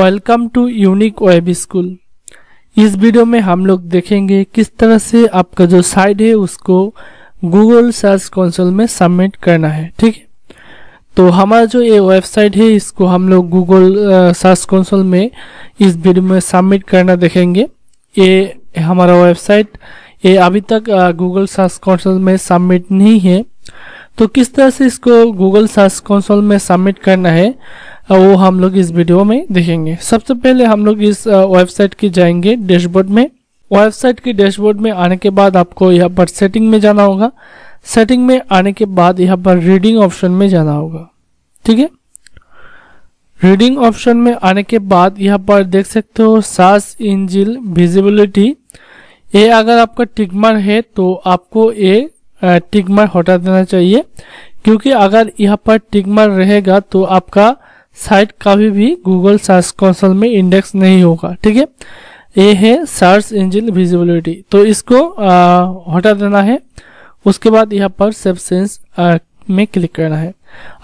welcome to unique web school इस video में हम लोग देखेंगे किस तरह से आपका जो साइट है उसको गूगल सर्च कंसोल में सबमिट करना है ठीक है तो हमारा जो ये वेबसाइट है इसको हम लोग गूगल सर्च कंसोल में इस वीडियो में सबमिट करना देखेंगे ये हमारा वेबसाइट ये अभी तक गूगल सर्च कंसोल में सबमिट नहीं है तो किस तरह से इसको गूगल सर्च कंसोल में सबमिट करना है हाँ, वो हम लोग इस वीडियो में देखेंगे सबसे पहले हम लोग इस वेबसाइट की जाएंगे डैशबोर्ड में वेबसाइट के डैशबोर्ड में आने के बाद आपको यहाँ पर सेटिंग में जाना होगा सेटिंग में आने के बाद यहाँ पर रीडिंग ऑप्शन में जाना होगा ठीक है रीडिंग ऑप्शन में आने के बाद यहाँ पर देख सकते हो सास इंजिल विजिबिलिटी ये अगर आपका टिकमार है तो आपको ये टिकमार हटा देना चाहिए क्योंकि अगर यहाँ पर टिकमार रहेगा तो आपका साइट कभी भी गूगल सर्च कंसोल में इंडेक्स नहीं होगा ठीक है ये है सर्च इंजन विजिबिलिटी तो इसको आ, हटा देना है उसके बाद यहाँ पर सेंस में क्लिक करना है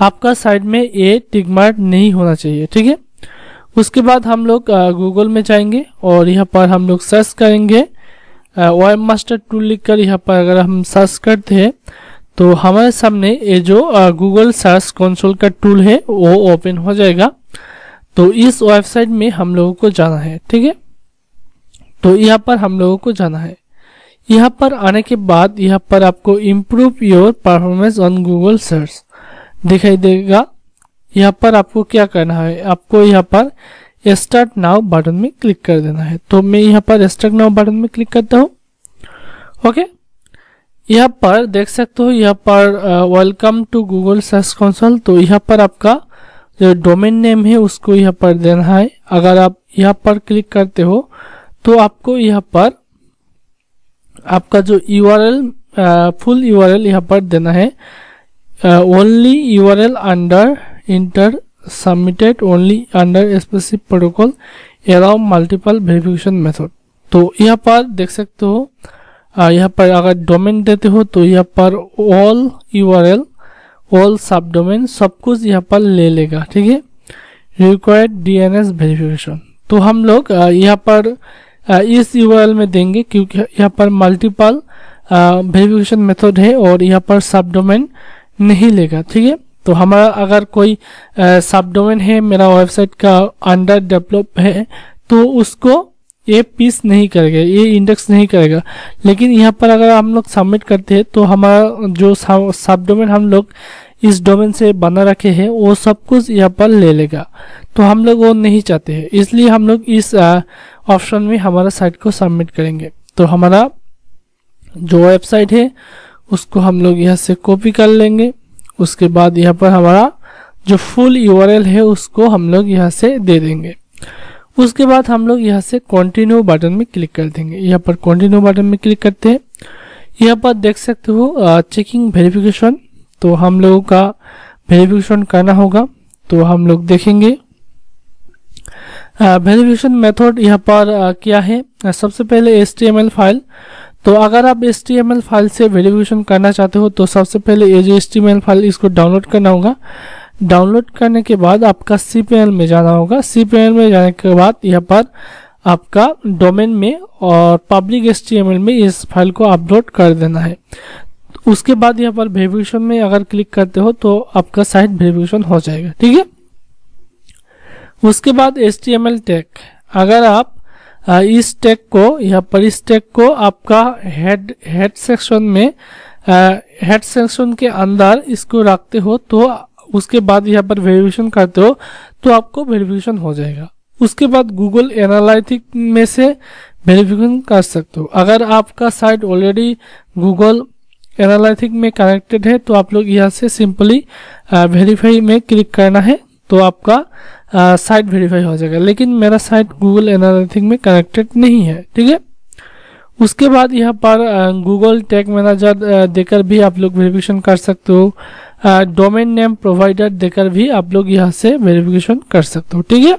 आपका साइट में ये टिकमार्ट नहीं होना चाहिए ठीक है उसके बाद हम लोग गूगल में जाएंगे और यहाँ पर हम लोग सर्च करेंगे वेब मास्टर टूल लिख कर यहाँ पर अगर हम सर्च करते हैं तो हमारे सामने ये जो गूगल सर्च कंसोल का टूल है वो ओपन हो जाएगा तो इस वेबसाइट में हम लोगों को जाना है ठीक है तो यहाँ पर हम लोगों को जाना है यहाँ पर आने के बाद यहाँ पर आपको improve your performance on Google search दिखाई देगा यहाँ पर आपको क्या करना है आपको यहाँ पर स्टार्ट नाउ बटन में क्लिक कर देना है तो मैं यहाँ पर स्टार्ट नाउ बटन में क्लिक करता हूँ ओके यहाँ पर देख सकते हो यहाँ पर welcome to Google search console तो यहाँ पर आपका जो डोमेन नेम है उसको यहाँ पर देना है अगर आप यहाँ पर क्लिक करते हो तो आपको यहाँ पर आपका जो U R L full U R L यहाँ पर देना है only U R L under inter submitted only under specific protocol allow multiple verification method तो यहाँ पर देख सकते हो यहाँ पर अगर डोमेन देते हो तो यहाँ पर all U R L all subdomain सब कुछ यहाँ पर ले लेगा ठीक है रिक्वायर्ड एस वेरिफिकेशन तो हम लोग यहाँ पर इस यू आर एल में देंगे क्योंकि यहाँ पर मल्टीपल वेरिफिकेशन मेथड है और यहाँ पर सब डोमेन नहीं लेगा ठीक है तो हमारा अगर कोई सब डोमेन है मेरा वेबसाइट का अंडर डेवलप है तो उसको ये पीस नहीं करेगा ये इंडेक्स नहीं करेगा लेकिन यहाँ पर अगर हम लोग सबमिट करते हैं तो हमारा जो सब डोमेन हम लोग इस डोमेन से बना रखे हैं वो सब कुछ यहाँ पर ले लेगा तो हम लोग वो नहीं चाहते हैं इसलिए हम लोग इस ऑप्शन में हमारा साइट को सबमिट करेंगे तो हमारा जो वेबसाइट है उसको हम लोग यहाँ से कॉपी कर लेंगे उसके बाद यहाँ पर हमारा जो फुल यू है उसको हम लोग यहाँ से दे देंगे उसके बाद हम लोग यहाँ से कंटिन्यू बटन में क्लिक कर देंगे यहाँ पर कंटिन्यू बटन में क्लिक करते हैं यहाँ पर देख सकते हो चेकिंग वेरिफिकेशन तो हम लोगों का वेरिफिकेशन करना होगा तो हम लोग देखेंगे वेरिफिकेशन मेथड यहाँ पर आ, क्या है सबसे पहले एस फाइल तो अगर आप एस फाइल से वेरिफिकेशन करना चाहते हो तो सबसे पहले ये जो एस फाइल इसको डाउनलोड करना होगा डाउनलोड करने के बाद आपका सी में जाना होगा सी में जाने के बाद यहाँ पर आपका डोमेन में और पब्लिक एस में इस फाइल को अपलोड कर देना है उसके बाद यहाँ पर वेरिफिकेशन में अगर क्लिक करते हो तो आपका साइट वेरिफिकेशन हो जाएगा ठीक है उसके बाद एस टैग अगर आप इस टैग को यहाँ पर इस टैग को आपका हेड हेड सेक्शन में हेड सेक्शन के अंदर इसको रखते हो तो उसके बाद यहाँ पर वेरिफिकेशन करते हो तो आपको वेरिफिकेशन हो जाएगा उसके बाद गूगल एनालिटिक में से वेरिफिकेशन कर सकते हो अगर आपका साइट ऑलरेडी गूगल एनालिटिक में कनेक्टेड है तो आप लोग यहाँ से सिंपली वेरीफाई uh, में क्लिक करना है तो आपका साइट uh, वेरीफाई हो जाएगा लेकिन मेरा साइट गूगल एनालिटिक में कनेक्टेड नहीं है ठीक है उसके बाद यहाँ पर गूगल टैग मैनेजर देकर भी आप लोग वेरिफिकेशन कर सकते हो डोमेन नेम प्रोवाइडर देकर भी आप लोग यहाँ से वेरिफिकेशन कर सकते हो ठीक है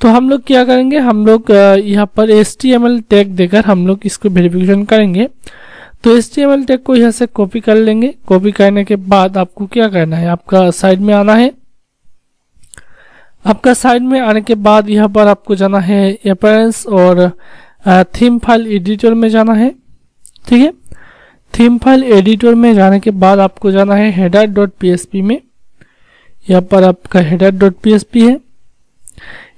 तो हम लोग क्या करेंगे हम लोग यहाँ पर एस टैग देकर हम लोग इसको वेरिफिकेशन करेंगे तो एस टैग को यहाँ से कॉपी कर लेंगे कॉपी करने के बाद आपको क्या करना है आपका साइड में आना है आपका साइड में आने के बाद यहाँ पर आपको जाना है अपेरेंस और थीम फाइल एडिटर में जाना है ठीक है थीम फाइल एडिटर में जाने के बाद आपको जाना है हेडर डॉट पी में यहाँ पर आपका हेडर डॉट पी है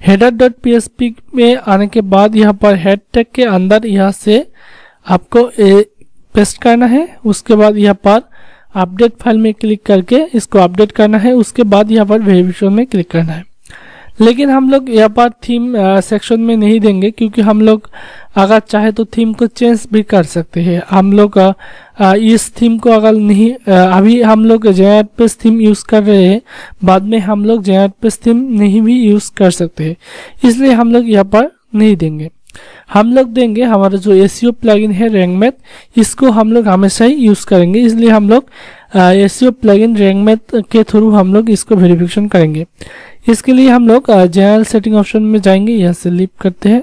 हेडर डॉट पी में आने के बाद यहाँ पर हेड टैग के अंदर यहाँ से आपको ए, पेस्ट करना है उसके बाद यहाँ पर अपडेट फाइल में क्लिक करके इसको अपडेट करना है उसके बाद यहाँ पर वेरिफिकेशन में क्लिक करना है लेकिन हम लोग यहाँ पर थीम सेक्शन में नहीं देंगे क्योंकि हम लोग अगर चाहे तो थीम को चेंज भी कर सकते हैं हम लोग इस थीम को अगर नहीं अभी हम लोग जेआर पे थीम यूज़ कर रहे हैं बाद में हम लोग जेआर पे थीम नहीं भी यूज़ कर सकते हैं इसलिए हम लोग यहाँ पर नहीं देंगे हम लोग देंगे हमारा जो एस प्लगइन e है रैंक मैथ इसको हम लोग हमेशा ही यूज़ करेंगे इसलिए हम लोग एस प्लगइन रैंक मैथ के थ्रू हम लोग इसको वेरिफिकेशन करेंगे इसके लिए हम लोग जेल सेटिंग ऑप्शन में जाएंगे यहाँ से लिप करते हैं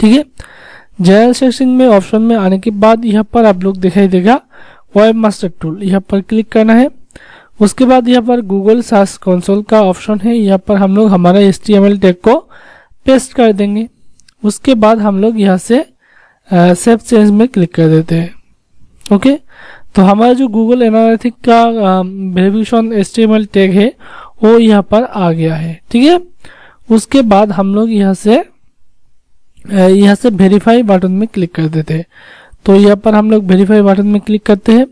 ठीक है जेल सेटिंग में ऑप्शन में आने के बाद यहाँ पर आप लोग दिखाई देगा वेब मास्टर टूल यहाँ पर क्लिक करना है उसके बाद यहाँ पर गूगल सर्च कंसोल का ऑप्शन है यहाँ पर हम लोग हमारा एस टी टैग को पेस्ट कर देंगे उसके बाद हम लोग यहाँ से सेफ चेंज में क्लिक कर देते हैं ओके तो हमारा जो गूगल एनालिटिक का वेरिफिकेशन एस टैग है वो यहाँ पर आ गया है ठीक है उसके बाद हम लोग यहाँ से यहाँ से वेरीफाई बटन में क्लिक कर देते हैं तो यहाँ पर हम लोग वेरीफाई बटन में क्लिक करते हैं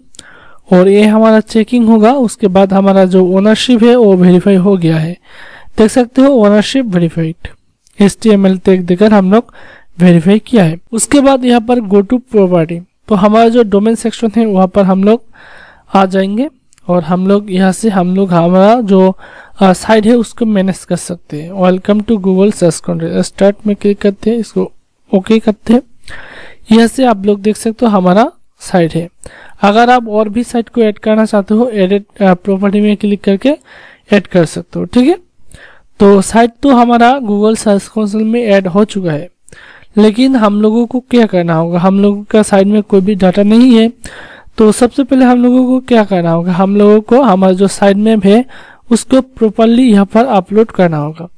और ये हमारा चेकिंग होगा उसके बाद हमारा जो ओनरशिप है वो वेरीफाई हो गया है देख सकते हो ownership verified S T M L tag देकर हम लोग वेरीफाई किया है उसके बाद यहाँ पर गो टू प्रॉपर्टी तो हमारा जो डोमेन सेक्शन है वहाँ पर हम लोग आ जाएंगे और हम लोग यहाँ से हम लोग हमारा जो साइड है उसको मैनेज कर सकते हैं welcome to Google search control start में क्लिक करते हैं इसको ओके करते हैं यहाँ से आप लोग देख सकते हो हमारा साइट है अगर आप और भी साइट को ऐड करना चाहते हो एडिट प्रॉपर्टी में क्लिक करके ऐड कर सकते हो ठीक है तो साइट तो हमारा गूगल सर्च कंसोल में ऐड हो चुका है लेकिन हम लोगों को क्या करना होगा हम लोगों का साइट में कोई भी डाटा नहीं है तो सबसे पहले हम लोगों को क्या करना होगा हम लोगों को हमारा जो साइड मैप है उसको प्रॉपरली यहाँ पर अपलोड करना होगा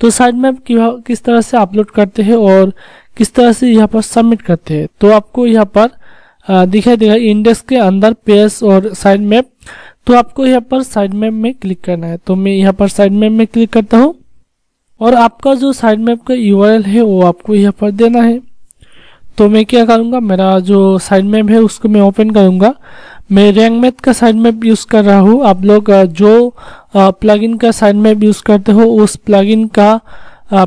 तो साइड मैप किस तरह से अपलोड करते हैं और किस तरह से यहाँ पर सबमिट करते हैं तो आपको यहाँ पर दिखाई देगा इंडेक्स के अंदर पेज और साइड मैप तो आपको यहाँ पर साइड मैप में क्लिक करना है तो मैं यहाँ पर साइड मैप में क्लिक करता हूँ और आपका जो साइड मैप का यू है वो आपको यहाँ पर देना है तो मैं क्या करूँगा मेरा जो साइड मैप है उसको मैं ओपन करूँगा मैं रैंक मैथ का साइड मैप यूज़ कर रहा हूँ आप लोग जो प्लगइन का साइड मैप यूज़ करते हो उस प्लगइन का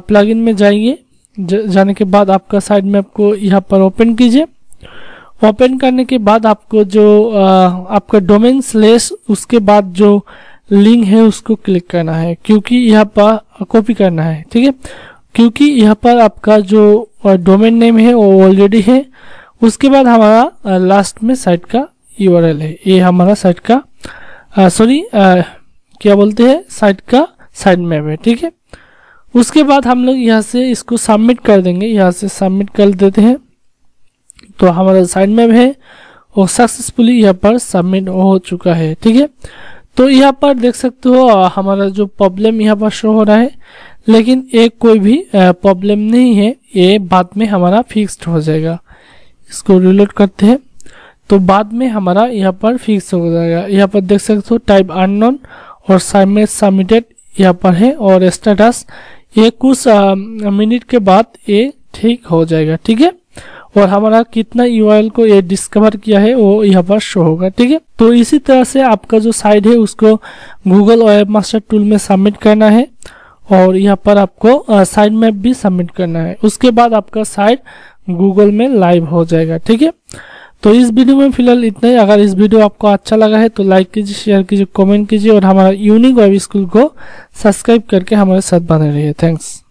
प्लगइन में जाइए जाने के बाद आपका साइड मैप को यहाँ पर ओपन कीजिए ओपन करने के बाद आपको जो आपका डोमेन स्लेस उसके बाद जो लिंक है उसको क्लिक करना है क्योंकि यहाँ पर कॉपी करना है ठीक है क्योंकि यहाँ पर आपका जो और डोमेन नेम है वो ऑलरेडी है उसके बाद हमारा लास्ट में साइट का यूआरएल है ये हमारा साइट का सॉरी क्या बोलते हैं साइट का साइट मैप है ठीक है उसके बाद हम लोग यहाँ से इसको सबमिट कर देंगे यहाँ से सबमिट कर देते हैं तो हमारा साइट मैप है वो सक्सेसफुली यहाँ पर सबमिट हो चुका है ठीक है तो यहाँ पर देख सकते हो हमारा जो प्रॉब्लम यहाँ पर शो हो रहा है लेकिन ये कोई भी प्रॉब्लम नहीं है ये बाद में हमारा फिक्स्ड हो जाएगा इसको रिलोड करते हैं तो बाद में हमारा यहाँ पर फिक्स हो जाएगा यहाँ पर देख सकते हो टाइप अननोन और साइमेट सबमिटेड यहाँ पर है और स्टेटस ये कुछ मिनट के बाद ये ठीक हो जाएगा ठीक है और हमारा कितना यू को ये डिस्कवर किया है वो यहाँ पर शो होगा ठीक है तो इसी तरह से आपका जो साइट है उसको गूगल वेब मास्टर टूल में सबमिट करना है और यहाँ पर आपको साइड मैप भी सबमिट करना है उसके बाद आपका साइट गूगल में लाइव हो जाएगा ठीक है तो इस वीडियो में फिलहाल इतना ही अगर इस वीडियो आपको अच्छा लगा है तो लाइक कीजिए शेयर कीजिए कमेंट कीजिए और हमारा यूनिक वेब स्कूल को सब्सक्राइब करके हमारे साथ बने रहिए थैंक्स